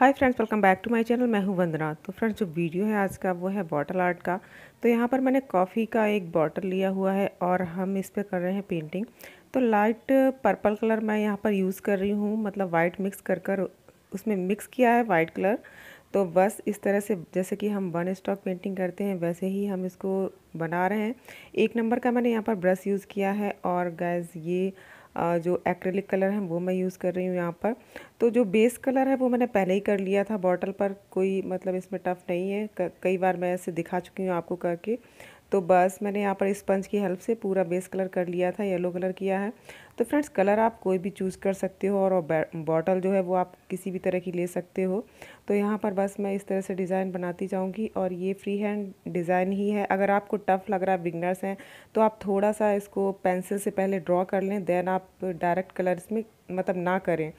hi friends welcome back to my channel मैं हूं वंदना तो फ्रेंड्स जो वीडियो है आज का वो है बॉटल आर्ट का तो यहाँ पर मैंने कॉफ़ी का एक बॉटल लिया हुआ है और हम इस पर कर रहे हैं पेंटिंग तो लाइट पर्पल कलर मैं यहाँ पर यूज़ कर रही हूँ मतलब वाइट मिक्स कर कर उसमें मिक्स किया है वाइट कलर तो बस इस तरह से जैसे कि हम वन स्टॉक पेंटिंग करते हैं वैसे ही हम इसको बना रहे हैं एक नंबर का मैंने यहाँ पर ब्रश यूज़ किया है और गैस ये जो एक्रेलिक कलर है वो मैं यूज़ कर रही हूँ यहाँ पर तो जो बेस कलर है वो मैंने पहले ही कर लिया था बॉटल पर कोई मतलब इसमें टफ़ नहीं है कई बार मैं ऐसे दिखा चुकी हूँ आपको करके तो बस मैंने यहाँ पर स्पंज की हेल्प से पूरा बेस कलर कर लिया था येलो कलर किया है तो फ्रेंड्स कलर आप कोई भी चूज़ कर सकते हो और बॉटल जो है वो आप किसी भी तरह की ले सकते हो तो यहाँ पर बस मैं इस तरह से डिज़ाइन बनाती जाऊँगी और ये फ्री हैंड डिज़ाइन ही है अगर आपको टफ़ लग रहा है बिगनर्स हैं तो आप थोड़ा सा इसको पेंसिल से पहले ड्रॉ कर लें देन आप डायरेक्ट कलर्स में मतलब ना करें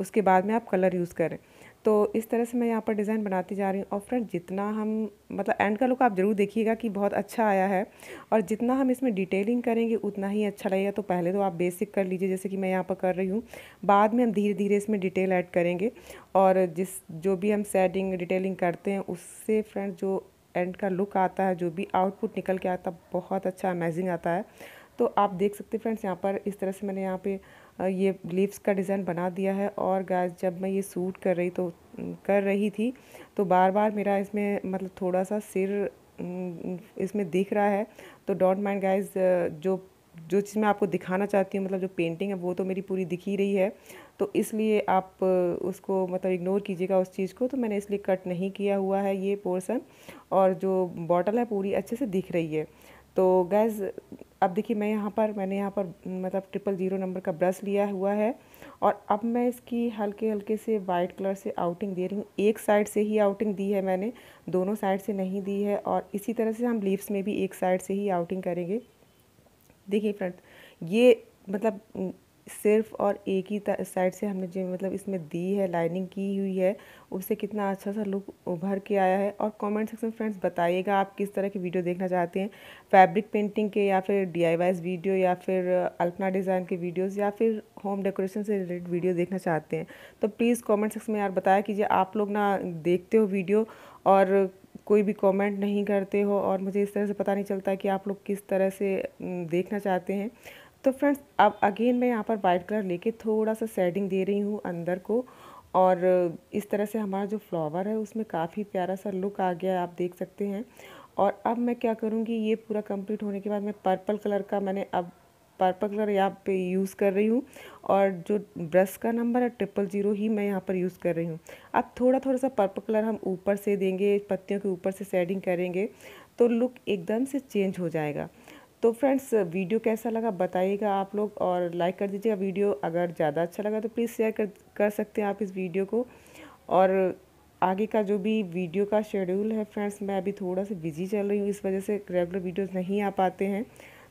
उसके बाद में आप कलर यूज़ करें तो इस तरह से मैं यहाँ पर डिज़ाइन बनाती जा रही हूँ और फ्रेंड जितना हम मतलब एंड का लुक आप ज़रूर देखिएगा कि बहुत अच्छा आया है और जितना हम इसमें डिटेलिंग करेंगे उतना ही अच्छा लगेगा तो पहले तो आप बेसिक कर लीजिए जैसे कि मैं यहाँ पर कर रही हूँ बाद में हम धीरे धीरे इसमें डिटेल ऐड करेंगे और जिस जो भी हम सेटिंग डिटेलिंग करते हैं उससे फ्रेंड जो एंड का लुक आता है जो भी आउटपुट निकल के आता है बहुत अच्छा अमेजिंग आता है तो आप देख सकते हैं फ्रेंड्स यहाँ पर इस तरह से मैंने यहाँ पर ये लीव्स का डिज़ाइन बना दिया है और गैस जब मैं ये सूट कर रही तो कर रही थी तो बार बार मेरा इसमें मतलब थोड़ा सा सिर इसमें दिख रहा है तो डोंट माइंड गाइस जो जो चीज़ मैं आपको दिखाना चाहती हूँ मतलब जो पेंटिंग है वो तो मेरी पूरी दिख ही रही है तो इसलिए आप उसको मतलब इग्नोर कीजिएगा उस चीज़ को तो मैंने इसलिए कट नहीं किया हुआ है ये पोर्सन और जो बॉटल है पूरी अच्छे से दिख रही है तो गैज़ अब देखिए मैं यहाँ पर मैंने यहाँ पर मतलब ट्रिपल ज़ीरो नंबर का ब्रश लिया हुआ है और अब मैं इसकी हल्के हल्के से वाइट कलर से आउटिंग दे रही हूँ एक साइड से ही आउटिंग दी है मैंने दोनों साइड से नहीं दी है और इसी तरह से हम लीव्स में भी एक साइड से ही आउटिंग करेंगे देखिए फ्रेंड्स ये मतलब सिर्फ और एक ही साइड से हमने जो मतलब इसमें दी है लाइनिंग की हुई है उससे कितना अच्छा सा लुक उभर के आया है और कमेंट सेक्शन में फ्रेंड्स बताइएगा आप किस तरह की वीडियो देखना चाहते हैं फैब्रिक पेंटिंग के या फिर डी वीडियो या फिर अल्पना uh, डिज़ाइन के वीडियोस या फिर होम डेकोरेशन से रिलेटेड वीडियो देखना चाहते हैं तो प्लीज़ कॉमेंट सेक्शन में यार बताया कीजिए आप लोग ना देखते हो वीडियो और कोई भी कमेंट नहीं करते हो और मुझे इस तरह से पता नहीं चलता कि आप लोग किस तरह से देखना चाहते हैं तो फ्रेंड्स अब अगेन मैं यहाँ पर वाइट कलर लेके थोड़ा सा सेडिंग दे रही हूँ अंदर को और इस तरह से हमारा जो फ्लावर है उसमें काफ़ी प्यारा सा लुक आ गया आप देख सकते हैं और अब मैं क्या करूँगी ये पूरा कंप्लीट होने के बाद मैं पर्पल कलर का मैंने अब पर्पल कलर यहाँ पे यूज़ कर रही हूँ और जो ब्रश का नंबर है ट्रिपल ज़ीरो ही मैं यहाँ पर यूज़ कर रही हूँ अब थोड़ा थोड़ा सा पर्पल कलर हम ऊपर से देंगे पत्तियों के ऊपर से सेडिंग करेंगे तो लुक एकदम से चेंज हो जाएगा तो फ्रेंड्स वीडियो कैसा लगा बताइएगा आप लोग और लाइक कर दीजिएगा वीडियो अगर ज़्यादा अच्छा लगा तो प्लीज़ शेयर कर कर सकते हैं आप इस वीडियो को और आगे का जो भी वीडियो का शेड्यूल है फ्रेंड्स मैं अभी थोड़ा सा बिजी चल रही हूँ इस वजह से रेगुलर वीडियोज़ नहीं आ पाते हैं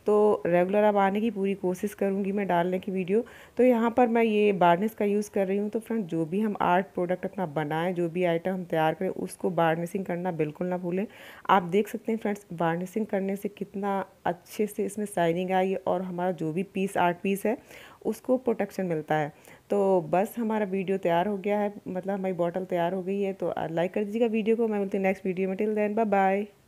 तो रेगुलर अब आने की पूरी कोशिश करूँगी मैं डालने की वीडियो तो यहाँ पर मैं ये बार्निस का यूज़ कर रही हूँ तो फ्रेंड जो भी हम आर्ट प्रोडक्ट अपना बनाएं जो भी आइटम हम तैयार करें उसको बार्निसिंग करना बिल्कुल ना भूलें आप देख सकते हैं फ्रेंड्स बार्निसिंग करने से कितना अच्छे से इसमें साइनिंग आई और हमारा जो भी पीस आर्ट पीस है उसको प्रोटेक्शन मिलता है तो बस हमारा वीडियो तैयार हो गया है मतलब हमारी बॉटल तैयार हो गई है तो लाइक uh, कर दीजिएगा वीडियो को मैं मिलती हूँ नेक्स्ट वीडियो में टिल देन बाय बाय